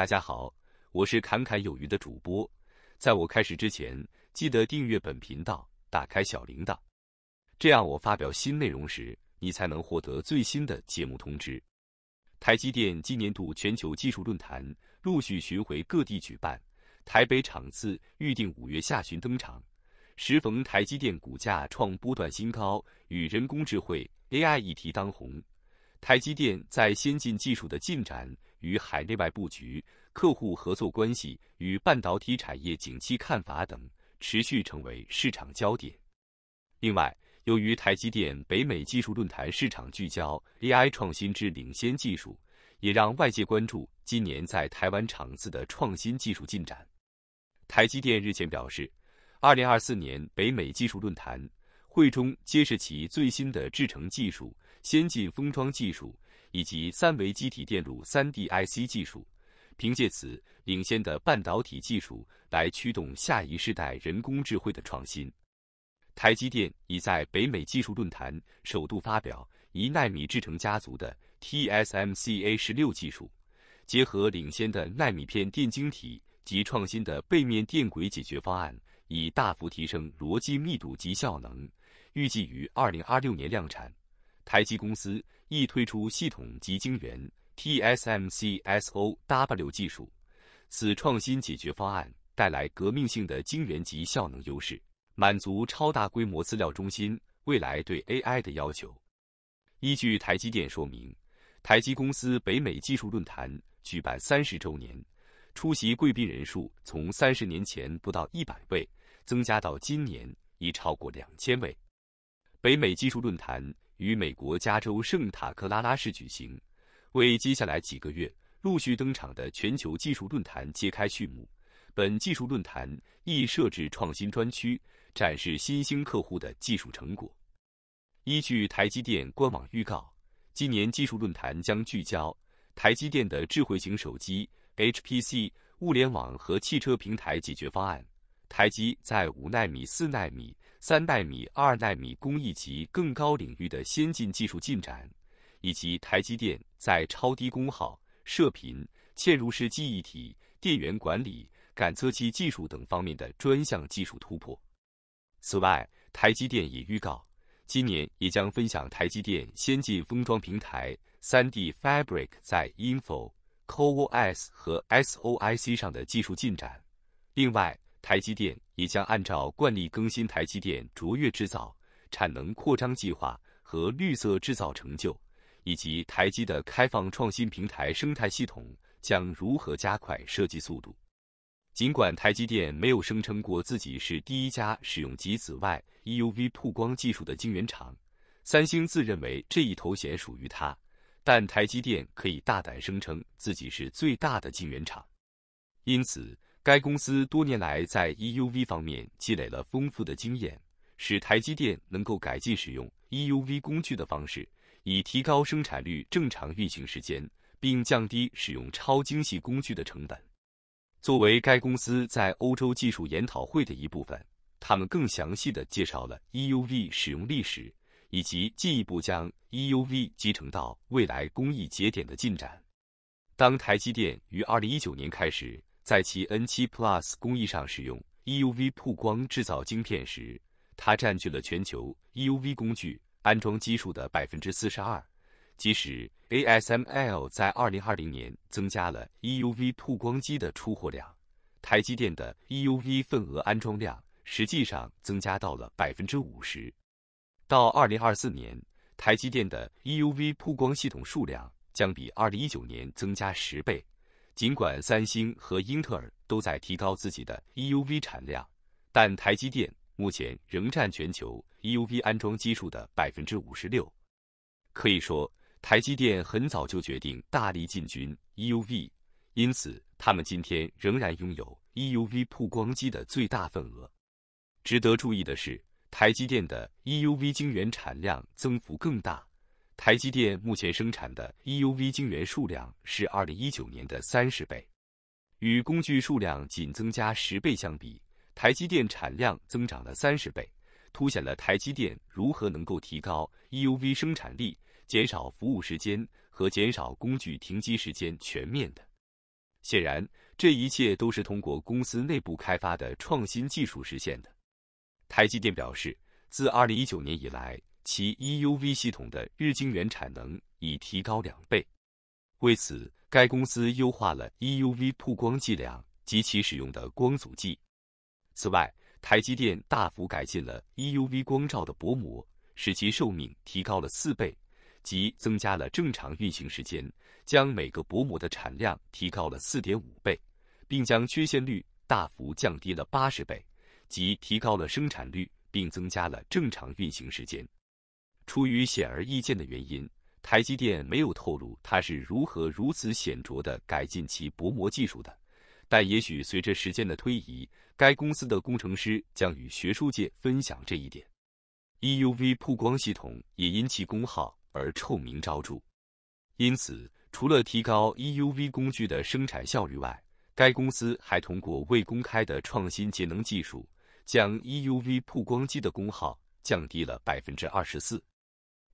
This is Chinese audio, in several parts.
大家好，我是侃侃有余的主播。在我开始之前，记得订阅本频道，打开小铃铛，这样我发表新内容时，你才能获得最新的节目通知。台积电今年度全球技术论坛陆续巡回各地举办，台北场次预定五月下旬登场，时逢台积电股价创波段新高，与人工智能 AI 议题当红。台积电在先进技术的进展。与海内外布局、客户合作关系与半导体产业景气看法等持续成为市场焦点。另外，由于台积电北美技术论坛市场聚焦 AI 创新之领先技术，也让外界关注今年在台湾场次的创新技术进展。台积电日前表示，2024年北美技术论坛会中，揭示其最新的制程技术、先进封装技术。以及三维机体电路 （3D IC） 技术，凭借此领先的半导体技术来驱动下一世代人工智慧的创新。台积电已在北美技术论坛首度发表一纳米制程家族的 TSMC A16 技术，结合领先的纳米片电晶体及创新的背面电轨解决方案，以大幅提升逻辑密度及效能，预计于2026年量产。台积公司。亦推出系统级晶圆 TSMC SOW 技术，此创新解决方案带来革命性的晶圆级效能优势，满足超大规模资料中心未来对 AI 的要求。依据台积电说明，台积公司北美技术论坛举办三十周年，出席贵宾人数从三十年前不到一百位，增加到今年已超过两千位。北美技术论坛。于美国加州圣塔克拉拉市举行，为接下来几个月陆续登场的全球技术论坛揭开序幕。本技术论坛亦设置创新专区，展示新兴客户的技术成果。依据台积电官网预告，今年技术论坛将聚焦台积电的智慧型手机、HPC、物联网和汽车平台解决方案。台积在五纳米、四纳米。三纳米、二纳米工艺及更高领域的先进技术进展，以及台积电在超低功耗、射频、嵌入式记忆体、电源管理、感测器技术等方面的专项技术突破。此外，台积电也预告，今年也将分享台积电先进封装平台 3D Fabric 在 Info CoS 和 SOIC 上的技术进展。另外，台积电。也将按照惯例更新台积电卓越制造产能扩张计划和绿色制造成就，以及台积的开放创新平台生态系统将如何加快设计速度。尽管台积电没有声称过自己是第一家使用极紫外 EUV 曝光技术的晶圆厂，三星自认为这一头衔属于它，但台积电可以大胆声称自己是最大的晶圆厂，因此。该公司多年来在 EUV 方面积累了丰富的经验，使台积电能够改进使用 EUV 工具的方式，以提高生产率、正常运行时间，并降低使用超精细工具的成本。作为该公司在欧洲技术研讨会的一部分，他们更详细地介绍了 EUV 使用历史，以及进一步将 EUV 集成到未来工艺节点的进展。当台积电于2019年开始。在其 N 7 Plus 工艺上使用 EUV 曝光制造晶片时，它占据了全球 EUV 工具安装基数的百分之四十二。即使 ASML 在2020年增加了 EUV 曝光机的出货量，台积电的 EUV 份额安装量实际上增加到了百分之五十。到2024年，台积电的 EUV 曝光系统数量将比2019年增加十倍。尽管三星和英特尔都在提高自己的 EUV 产量，但台积电目前仍占全球 EUV 安装基数的百分之五十六。可以说，台积电很早就决定大力进军 EUV，因此他们今天仍然拥有 EUV 曝光机的最大份额。值得注意的是，台积电的 EUV 晶圆产量增幅更大。台积电目前生产的 EUV 晶圆数量是二零一九年的三十倍，与工具数量仅增加十倍相比，台积电产量增长了三十倍，凸显了台积电如何能够提高 EUV 生产力，减少服务时间和减少工具停机时间，全面的。显然，这一切都是通过公司内部开发的创新技术实现的。台积电表示，自二零一九年以来。其 EUV 系统的日晶圆产能已提高两倍，为此，该公司优化了 EUV 曝光剂量及其使用的光阻剂。此外，台积电大幅改进了 EUV 光照的薄膜，使其寿命提高了四倍，即增加了正常运行时间，将每个薄膜的产量提高了四点五倍，并将缺陷率大幅降低了八十倍，即提高了生产率，并增加了正常运行时间。出于显而易见的原因，台积电没有透露它是如何如此显著地改进其薄膜技术的。但也许随着时间的推移，该公司的工程师将与学术界分享这一点。EUV 曝光系统也因其功耗而臭名昭著，因此，除了提高 EUV 工具的生产效率外，该公司还通过未公开的创新节能技术，将 EUV 曝光机的功耗降低了百分之二十四。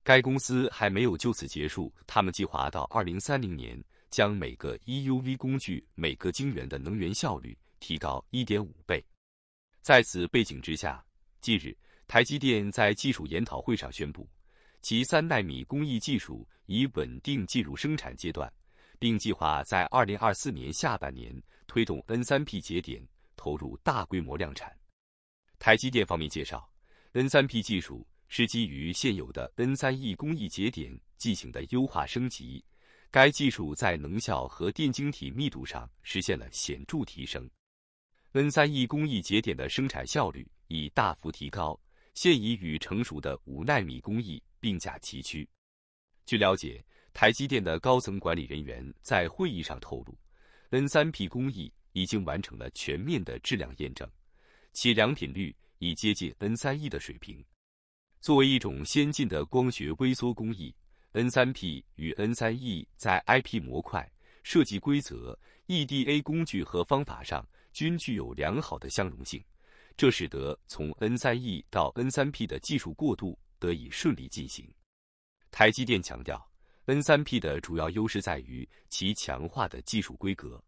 该公司还没有就此结束，他们计划到二零三零年将每个 EUV 工具每个晶圆的能源效率提高一点五倍。在此背景之下，近日台积电在技术研讨会上宣布，其三纳米工艺技术已稳定进入生产阶段，并计划在二零二四年下半年推动 N 三 P 节点投入大规模量产。台积电方面介绍，N 三 P 技术。是基于现有的 N3E 工艺节点进行的优化升级。该技术在能效和电晶体密度上实现了显著提升。N3E 工艺节点的生产效率已大幅提高，现已与成熟的五纳米工艺并驾齐驱。据了解，台积电的高层管理人员在会议上透露，N3P 工艺已经完成了全面的质量验证，其良品率已接近 N3E 的水平。作为一种先进的光学微缩工艺，N3P 与 N3E 在 IP 模块设计规则、EDA 工具和方法上均具有良好的相容性，这使得从 N3E 到 N3P 的技术过渡得以顺利进行。台积电强调，N3P 的主要优势在于其强化的技术规格，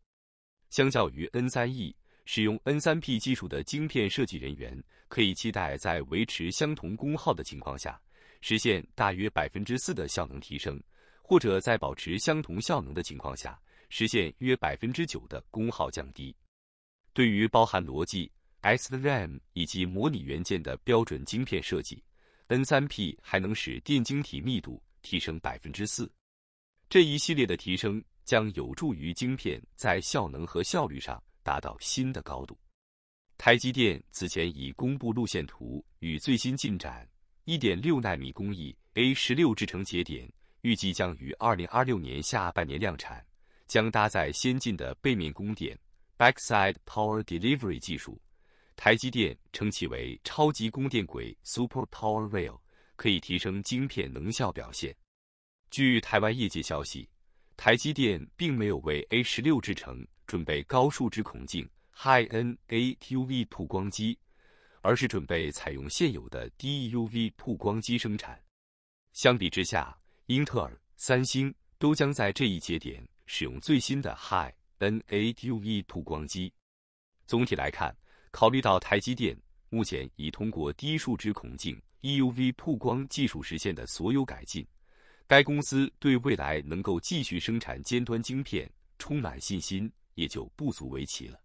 相较于 N3E。使用 N3P 技术的晶片设计人员可以期待，在维持相同功耗的情况下，实现大约百分之四的效能提升，或者在保持相同效能的情况下，实现约百分之九的功耗降低。对于包含逻辑、SRAM 以及模拟元件的标准晶片设计，N3P 还能使电晶体密度提升百分之四。这一系列的提升将有助于晶片在效能和效率上。达到新的高度。台积电此前已公布路线图与最新进展，1.6纳米工艺 A16 制程节点预计将于2026年下半年量产，将搭载先进的背面供电 （Backside Power Delivery） 技术，台积电称其为超级供电轨 （Super Power Rail），可以提升晶片能效表现。据台湾业界消息，台积电并没有为 A16 制程。准备高数值孔径 high NA t u v 曝光机，而是准备采用现有的 d EUV 曝光机生产。相比之下，英特尔、三星都将在这一节点使用最新的 high NA t u v 曝光机。总体来看，考虑到台积电目前已通过低数值孔径 EUV 曝光技术实现的所有改进，该公司对未来能够继续生产尖端晶片充满信心。也就不足为奇了。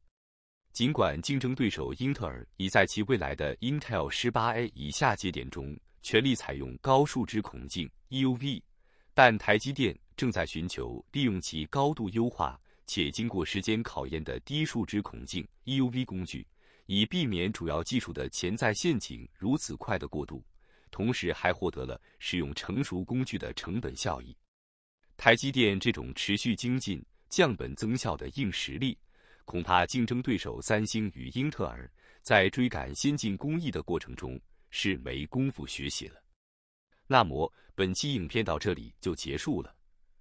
尽管竞争对手英特尔已在其未来的 Intel 十八 A 以下节点中全力采用高数值孔径 EUV，但台积电正在寻求利用其高度优化且经过时间考验的低数值孔径 EUV 工具，以避免主要技术的潜在陷阱如此快的过渡，同时还获得了使用成熟工具的成本效益。台积电这种持续精进。降本增效的硬实力，恐怕竞争对手三星与英特尔在追赶先进工艺的过程中是没功夫学习了。那么本期影片到这里就结束了，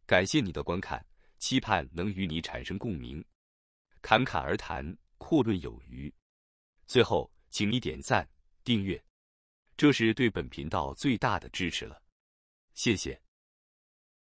感谢你的观看，期盼能与你产生共鸣。侃侃而谈，阔论有余。最后，请你点赞、订阅，这是对本频道最大的支持了。谢谢。